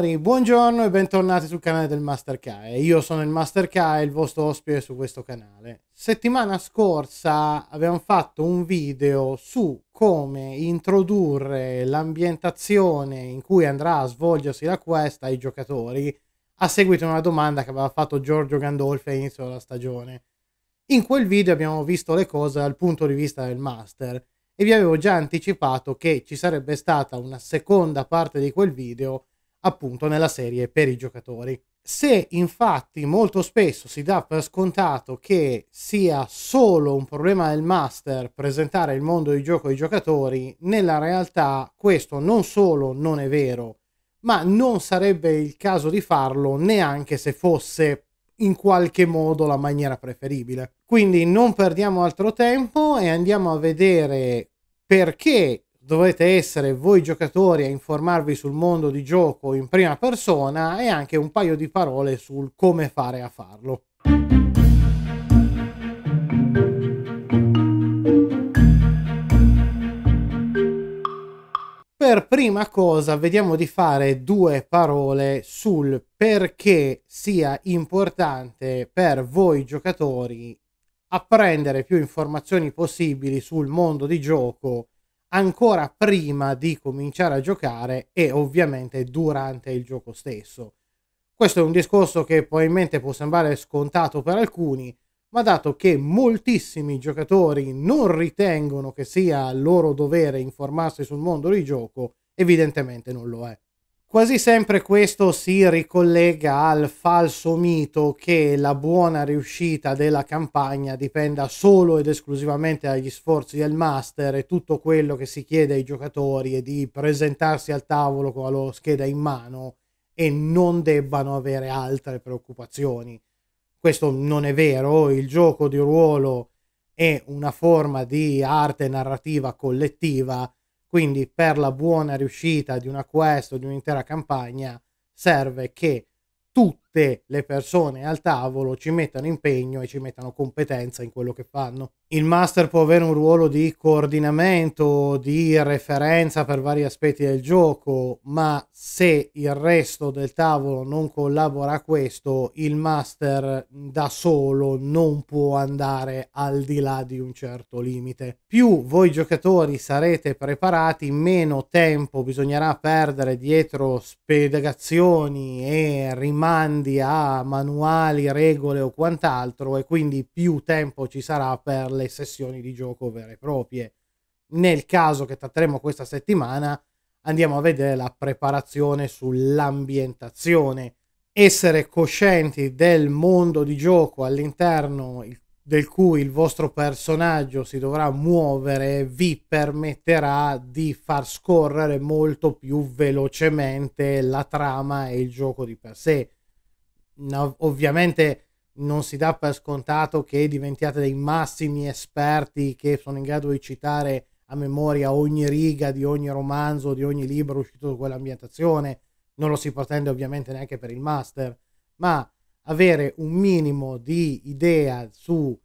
signori, buongiorno e bentornati sul canale del Master Kai. Io sono il Master Kai, il vostro ospite su questo canale. Settimana scorsa abbiamo fatto un video su come introdurre l'ambientazione in cui andrà a svolgersi la quest ai giocatori a seguito di una domanda che aveva fatto Giorgio Gandolfi all'inizio della stagione. In quel video abbiamo visto le cose dal punto di vista del Master e vi avevo già anticipato che ci sarebbe stata una seconda parte di quel video appunto nella serie per i giocatori. Se infatti molto spesso si dà per scontato che sia solo un problema del master presentare il mondo di gioco ai giocatori, nella realtà questo non solo non è vero, ma non sarebbe il caso di farlo neanche se fosse in qualche modo la maniera preferibile. Quindi non perdiamo altro tempo e andiamo a vedere perché dovete essere voi giocatori a informarvi sul mondo di gioco in prima persona e anche un paio di parole sul come fare a farlo. Per prima cosa vediamo di fare due parole sul perché sia importante per voi giocatori apprendere più informazioni possibili sul mondo di gioco ancora prima di cominciare a giocare e ovviamente durante il gioco stesso. Questo è un discorso che probabilmente può sembrare scontato per alcuni, ma dato che moltissimi giocatori non ritengono che sia loro dovere informarsi sul mondo di gioco, evidentemente non lo è. Quasi sempre questo si ricollega al falso mito che la buona riuscita della campagna dipenda solo ed esclusivamente dagli sforzi del master e tutto quello che si chiede ai giocatori è di presentarsi al tavolo con la loro scheda in mano e non debbano avere altre preoccupazioni. Questo non è vero, il gioco di ruolo è una forma di arte narrativa collettiva quindi per la buona riuscita di una quest o di un'intera campagna serve che tutti tutte le persone al tavolo ci mettano impegno e ci mettano competenza in quello che fanno. Il master può avere un ruolo di coordinamento, di referenza per vari aspetti del gioco, ma se il resto del tavolo non collabora a questo, il master da solo non può andare al di là di un certo limite. Più voi giocatori sarete preparati, meno tempo bisognerà perdere dietro spiegazioni e rimandi grandi a manuali, regole o quant'altro e quindi più tempo ci sarà per le sessioni di gioco vere e proprie. Nel caso che tratteremo questa settimana andiamo a vedere la preparazione sull'ambientazione. Essere coscienti del mondo di gioco all'interno del cui il vostro personaggio si dovrà muovere vi permetterà di far scorrere molto più velocemente la trama e il gioco di per sé ovviamente non si dà per scontato che diventiate dei massimi esperti che sono in grado di citare a memoria ogni riga di ogni romanzo, di ogni libro uscito da quell'ambientazione. Non lo si pretende ovviamente neanche per il master, ma avere un minimo di idea su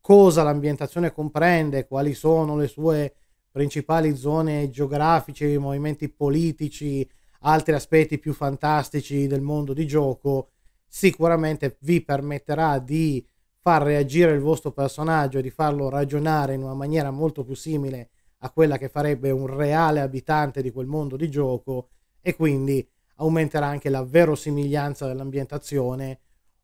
cosa l'ambientazione comprende, quali sono le sue principali zone geografiche, i movimenti politici, altri aspetti più fantastici del mondo di gioco, sicuramente vi permetterà di far reagire il vostro personaggio, e di farlo ragionare in una maniera molto più simile a quella che farebbe un reale abitante di quel mondo di gioco e quindi aumenterà anche la verosimiglianza dell'ambientazione,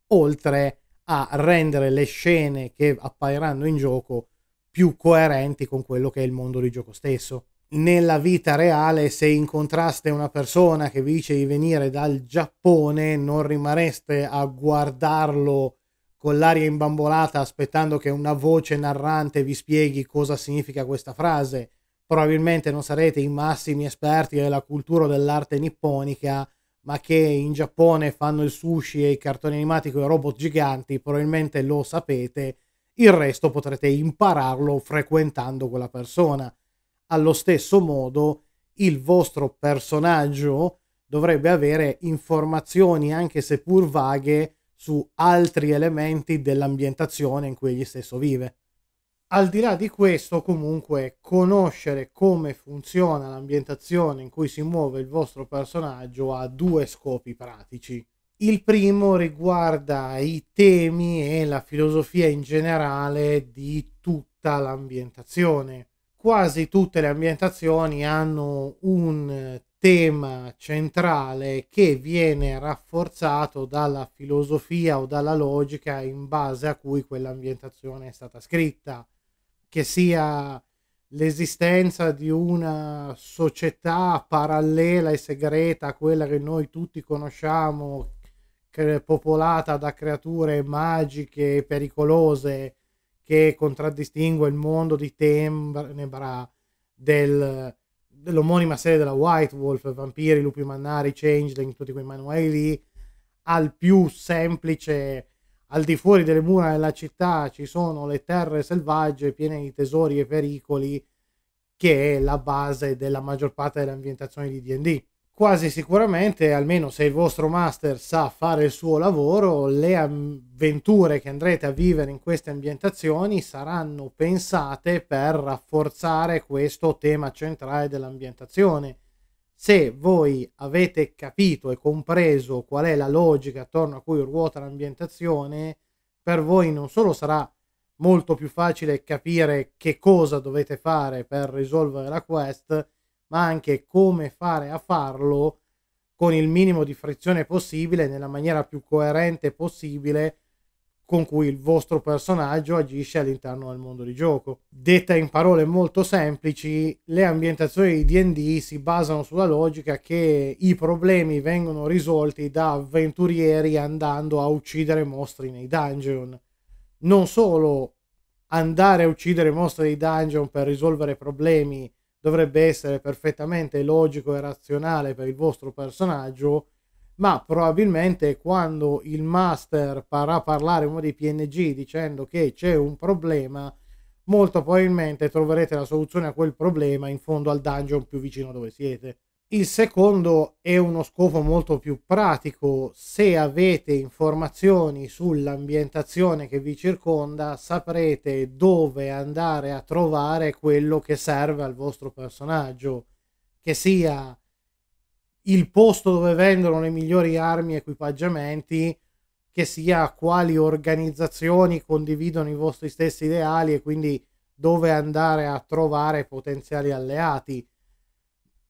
oltre a rendere le scene che appariranno in gioco più coerenti con quello che è il mondo di gioco stesso nella vita reale se incontraste una persona che vi dice di venire dal Giappone non rimareste a guardarlo con l'aria imbambolata aspettando che una voce narrante vi spieghi cosa significa questa frase. Probabilmente non sarete i massimi esperti della cultura dell'arte nipponica, ma che in Giappone fanno il sushi e i cartoni animati con i robot giganti, probabilmente lo sapete. Il resto potrete impararlo frequentando quella persona allo stesso modo il vostro personaggio dovrebbe avere informazioni, anche seppur vaghe, su altri elementi dell'ambientazione in cui egli stesso vive. Al di là di questo, comunque, conoscere come funziona l'ambientazione in cui si muove il vostro personaggio ha due scopi pratici. Il primo riguarda i temi e la filosofia in generale di tutta l'ambientazione quasi tutte le ambientazioni hanno un tema centrale che viene rafforzato dalla filosofia o dalla logica in base a cui quell'ambientazione è stata scritta, che sia l'esistenza di una società parallela e segreta a quella che noi tutti conosciamo, popolata da creature magiche e pericolose, che contraddistingue il mondo di Tenebra del, dell'omonima serie della White Wolf, Vampiri, Lupi Mannari, Changeling, tutti quei manuali lì, al più semplice, al di fuori delle mura della città ci sono le terre selvagge piene di tesori e pericoli, che è la base della maggior parte delle ambientazioni di DD quasi sicuramente, almeno se il vostro master sa fare il suo lavoro, le avventure che andrete a vivere in queste ambientazioni saranno pensate per rafforzare questo tema centrale dell'ambientazione. Se voi avete capito e compreso qual è la logica attorno a cui ruota l'ambientazione, per voi non solo sarà molto più facile capire che cosa dovete fare per risolvere la quest, ma anche come fare a farlo con il minimo di frizione possibile, nella maniera più coerente possibile con cui il vostro personaggio agisce all'interno del mondo di gioco. Detta in parole molto semplici, le ambientazioni di DD si basano sulla logica che i problemi vengono risolti da avventurieri andando a uccidere mostri nei dungeon. Non solo andare a uccidere mostri nei dungeon per risolvere problemi dovrebbe essere perfettamente logico e razionale per il vostro personaggio, ma probabilmente quando il master farà parlare uno dei PNG dicendo che c'è un problema, molto probabilmente troverete la soluzione a quel problema in fondo al dungeon più vicino dove siete. Il secondo è uno scopo molto più pratico, se avete informazioni sull'ambientazione che vi circonda saprete dove andare a trovare quello che serve al vostro personaggio, che sia il posto dove vendono le migliori armi e equipaggiamenti, che sia quali organizzazioni condividono i vostri stessi ideali e quindi dove andare a trovare potenziali alleati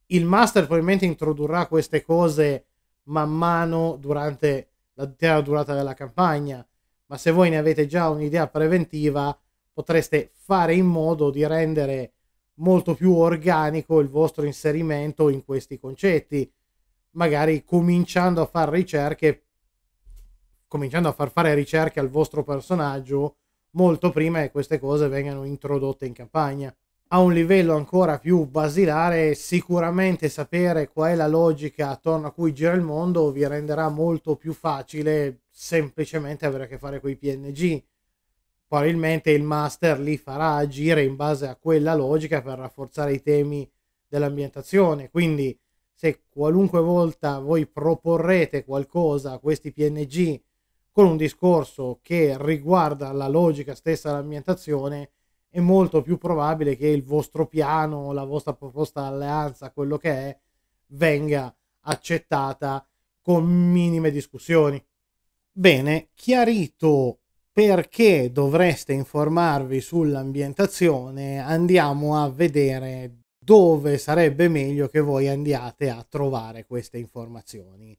il master probabilmente introdurrà queste cose man mano durante l'intera durata della campagna, ma se voi ne avete già un'idea preventiva potreste fare in modo di rendere molto più organico il vostro inserimento in questi concetti, magari cominciando a fare ricerche, cominciando a far fare ricerche al vostro personaggio molto prima che queste cose vengano introdotte in campagna a un livello ancora più basilare, sicuramente sapere qual è la logica attorno a cui gira il mondo vi renderà molto più facile semplicemente avere a che fare con i PNG. Probabilmente il master li farà agire in base a quella logica per rafforzare i temi dell'ambientazione. Quindi, se qualunque volta voi proporrete qualcosa a questi PNG con un discorso che riguarda la logica stessa dell'ambientazione, è molto più probabile che il vostro piano, la vostra proposta alleanza, quello che è, venga accettata con minime discussioni. Bene, chiarito perché dovreste informarvi sull'ambientazione, andiamo a vedere dove sarebbe meglio che voi andiate a trovare queste informazioni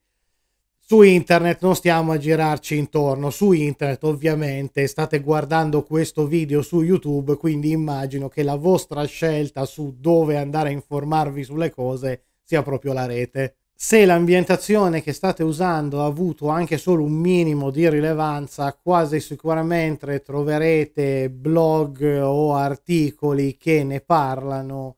su internet non stiamo a girarci intorno su internet ovviamente state guardando questo video su youtube quindi immagino che la vostra scelta su dove andare a informarvi sulle cose sia proprio la rete se l'ambientazione che state usando ha avuto anche solo un minimo di rilevanza, quasi sicuramente troverete blog o articoli che ne parlano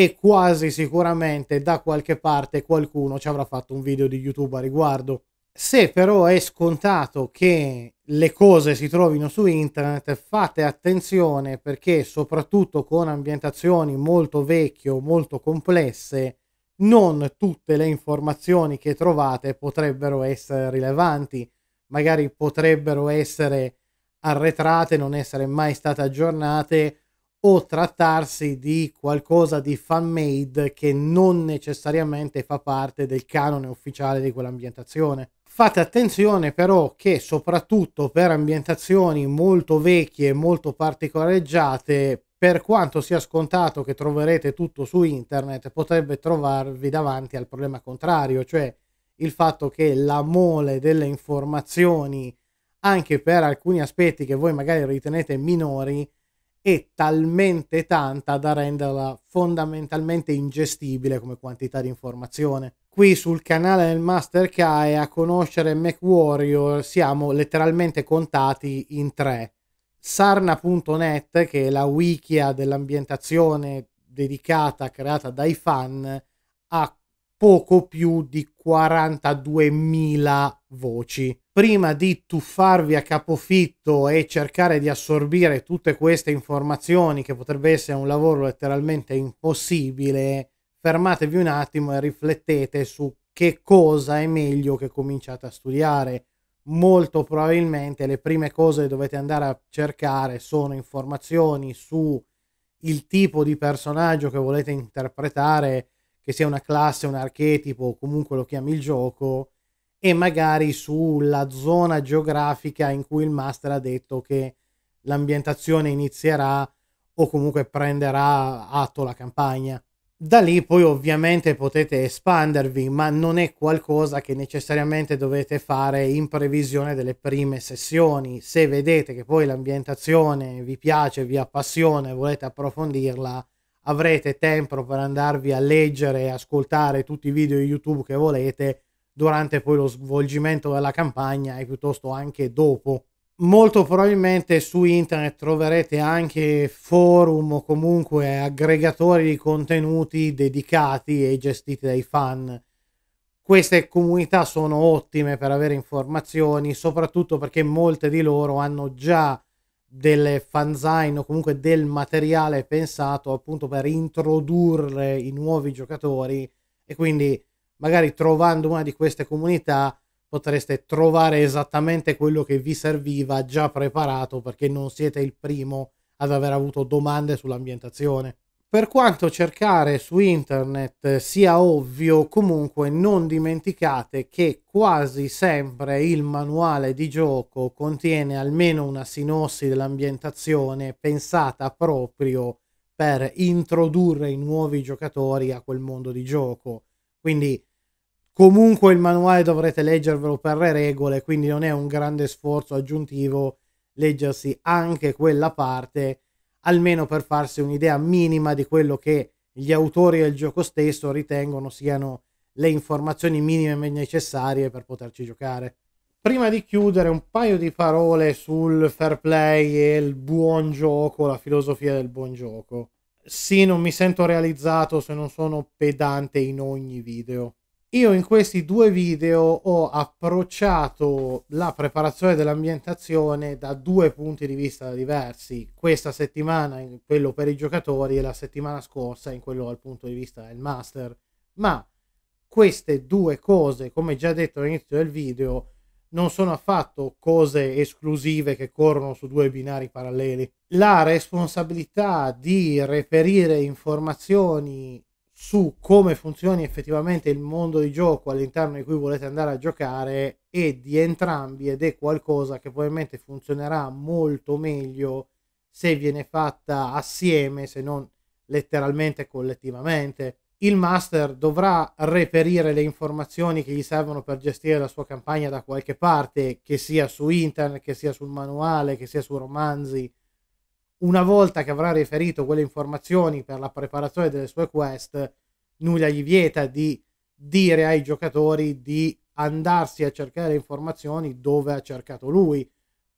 e quasi sicuramente da qualche parte qualcuno ci avrà fatto un video di YouTube a riguardo. Se però è scontato che le cose si trovino su internet, fate attenzione perché soprattutto con ambientazioni molto vecchie o molto complesse, non tutte le informazioni che trovate potrebbero essere rilevanti, magari potrebbero essere arretrate, non essere mai state aggiornate o trattarsi di qualcosa di fan-made che non necessariamente fa parte del canone ufficiale di quell'ambientazione. Fate attenzione però che soprattutto per ambientazioni molto vecchie, molto particolareggiate, per quanto sia scontato che troverete tutto su internet, potrebbe trovarvi davanti al problema contrario, cioè il fatto che la mole delle informazioni, anche per alcuni aspetti che voi magari ritenete minori, è talmente tanta da renderla fondamentalmente ingestibile come quantità di informazione. Qui sul canale del Master Kai a conoscere MacWarrior siamo letteralmente contati in tre. Sarna.net, che è la wikia dell'ambientazione dedicata, creata dai fan, ha poco più di 42.000 voci. Prima di tuffarvi a capofitto e cercare di assorbire tutte queste informazioni, che potrebbe essere un lavoro letteralmente impossibile, fermatevi un attimo e riflettete su che cosa è meglio che cominciate a studiare. Molto probabilmente le prime cose che dovete andare a cercare sono informazioni su il tipo di personaggio che volete interpretare, che sia una classe, un archetipo, o comunque lo chiami il gioco, e magari sulla zona geografica in cui il master ha detto che l'ambientazione inizierà o comunque prenderà atto la campagna. Da lì poi ovviamente potete espandervi, ma non è qualcosa che necessariamente dovete fare in previsione delle prime sessioni. Se vedete che poi l'ambientazione vi piace, vi appassiona e volete approfondirla, avrete tempo per andarvi a leggere e ascoltare tutti i video di YouTube che volete durante poi lo svolgimento della campagna e piuttosto anche dopo. Molto probabilmente su internet troverete anche forum o comunque aggregatori di contenuti dedicati e gestiti dai fan. Queste comunità sono ottime per avere informazioni, soprattutto perché molte di loro hanno già delle fanzine o comunque del materiale pensato appunto per introdurre i nuovi giocatori e quindi magari trovando una di queste comunità potreste trovare esattamente quello che vi serviva già preparato perché non siete il primo ad aver avuto domande sull'ambientazione. Per quanto cercare su internet eh, sia ovvio, comunque non dimenticate che quasi sempre il manuale di gioco contiene almeno una sinossi dell'ambientazione pensata proprio per introdurre i nuovi giocatori a quel mondo di gioco. Quindi comunque il manuale dovrete leggervelo per le regole, quindi non è un grande sforzo aggiuntivo leggersi anche quella parte almeno per farsi un'idea minima di quello che gli autori del gioco stesso ritengono siano le informazioni minime necessarie per poterci giocare. Prima di chiudere un paio di parole sul fair play e il buon gioco, la filosofia del buon gioco. Sì, non mi sento realizzato se non sono pedante in ogni video. Io in questi due video ho approcciato la preparazione dell'ambientazione da due punti di vista diversi, questa settimana in quello per i giocatori e la settimana scorsa in quello dal punto di vista del master, ma queste due cose, come già detto all'inizio del video, non sono affatto cose esclusive che corrono su due binari paralleli. La responsabilità di reperire informazioni su come funzioni effettivamente il mondo di gioco all'interno di cui volete andare a giocare e di entrambi ed è qualcosa che probabilmente funzionerà molto meglio se viene fatta assieme se non letteralmente collettivamente. Il master dovrà reperire le informazioni che gli servono per gestire la sua campagna da qualche parte, che sia su internet, che sia sul manuale, che sia su romanzi, una volta che avrà riferito quelle informazioni per la preparazione delle sue quest, nulla gli vieta di dire ai giocatori di andarsi a cercare informazioni dove ha cercato lui,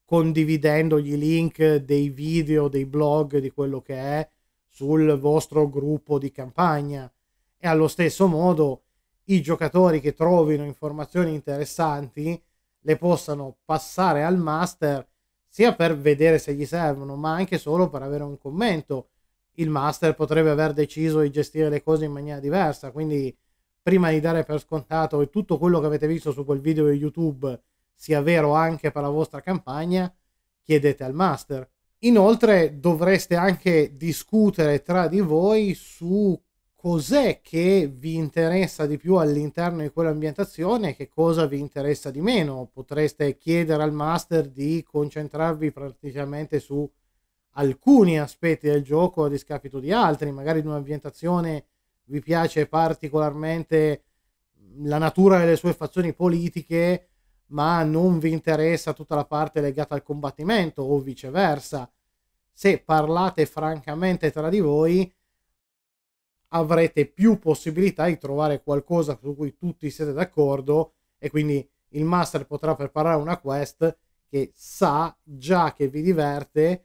condividendogli link dei video, dei blog, di quello che è sul vostro gruppo di campagna. E allo stesso modo i giocatori che trovino informazioni interessanti le possano passare al master sia per vedere se gli servono, ma anche solo per avere un commento. Il master potrebbe aver deciso di gestire le cose in maniera diversa, quindi prima di dare per scontato che tutto quello che avete visto su quel video di YouTube sia vero anche per la vostra campagna, chiedete al master. Inoltre dovreste anche discutere tra di voi su cos'è che vi interessa di più all'interno di quell'ambientazione e che cosa vi interessa di meno. Potreste chiedere al master di concentrarvi praticamente su alcuni aspetti del gioco a discapito di altri, magari in un'ambientazione vi piace particolarmente la natura delle sue fazioni politiche, ma non vi interessa tutta la parte legata al combattimento o viceversa. Se parlate francamente tra di voi, avrete più possibilità di trovare qualcosa su cui tutti siete d'accordo e quindi il master potrà preparare una quest che sa già che vi diverte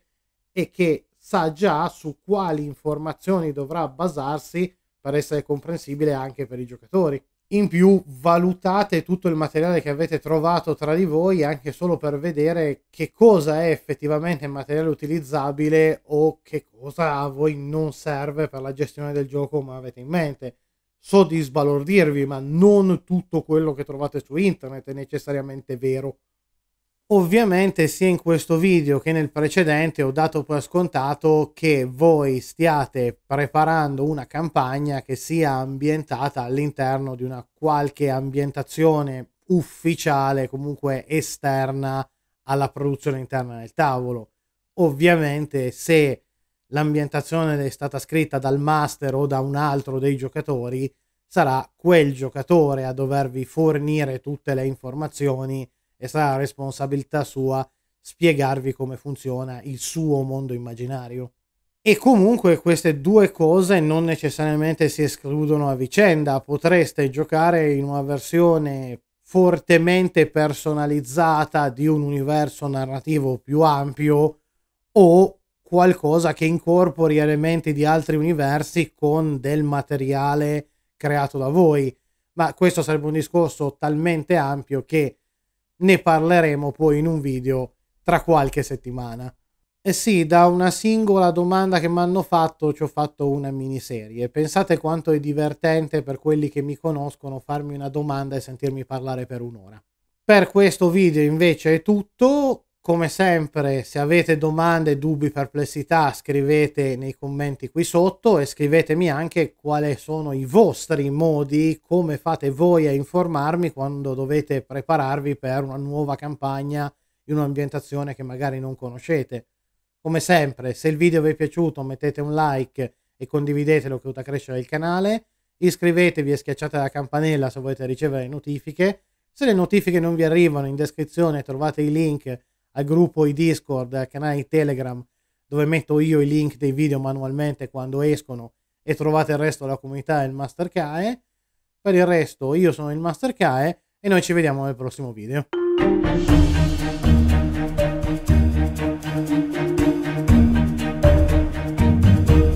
e che sa già su quali informazioni dovrà basarsi per essere comprensibile anche per i giocatori in più valutate tutto il materiale che avete trovato tra di voi anche solo per vedere che cosa è effettivamente materiale utilizzabile o che cosa a voi non serve per la gestione del gioco ma avete in mente. So di sbalordirvi, ma non tutto quello che trovate su internet è necessariamente vero. Ovviamente sia in questo video che nel precedente ho dato per scontato che voi stiate preparando una campagna che sia ambientata all'interno di una qualche ambientazione ufficiale, comunque esterna alla produzione interna del tavolo. Ovviamente se l'ambientazione è stata scritta dal master o da un altro dei giocatori, sarà quel giocatore a dovervi fornire tutte le informazioni e sarà responsabilità sua spiegarvi come funziona il suo mondo immaginario. E comunque queste due cose non necessariamente si escludono a vicenda, potreste giocare in una versione fortemente personalizzata di un universo narrativo più ampio o qualcosa che incorpori elementi di altri universi con del materiale creato da voi. Ma questo sarebbe un discorso talmente ampio che ne parleremo poi in un video tra qualche settimana. E eh sì, da una singola domanda che mi hanno fatto ci ho fatto una miniserie. Pensate quanto è divertente per quelli che mi conoscono farmi una domanda e sentirmi parlare per un'ora. Per questo video invece è tutto. Come sempre, se avete domande, dubbi, perplessità, scrivete nei commenti qui sotto e scrivetemi anche quali sono i vostri modi, come fate voi a informarmi quando dovete prepararvi per una nuova campagna in un'ambientazione che magari non conoscete. Come sempre, se il video vi è piaciuto mettete un like e condividetelo che aiuta a crescere il canale, iscrivetevi e schiacciate la campanella se volete ricevere notifiche. Se le notifiche non vi arrivano, in descrizione trovate i link al gruppo i Discord, al canale Telegram, dove metto io i link dei video manualmente quando escono e trovate il resto della comunità e il Master Kae. Per il resto io sono il Master Kae e noi ci vediamo nel prossimo video.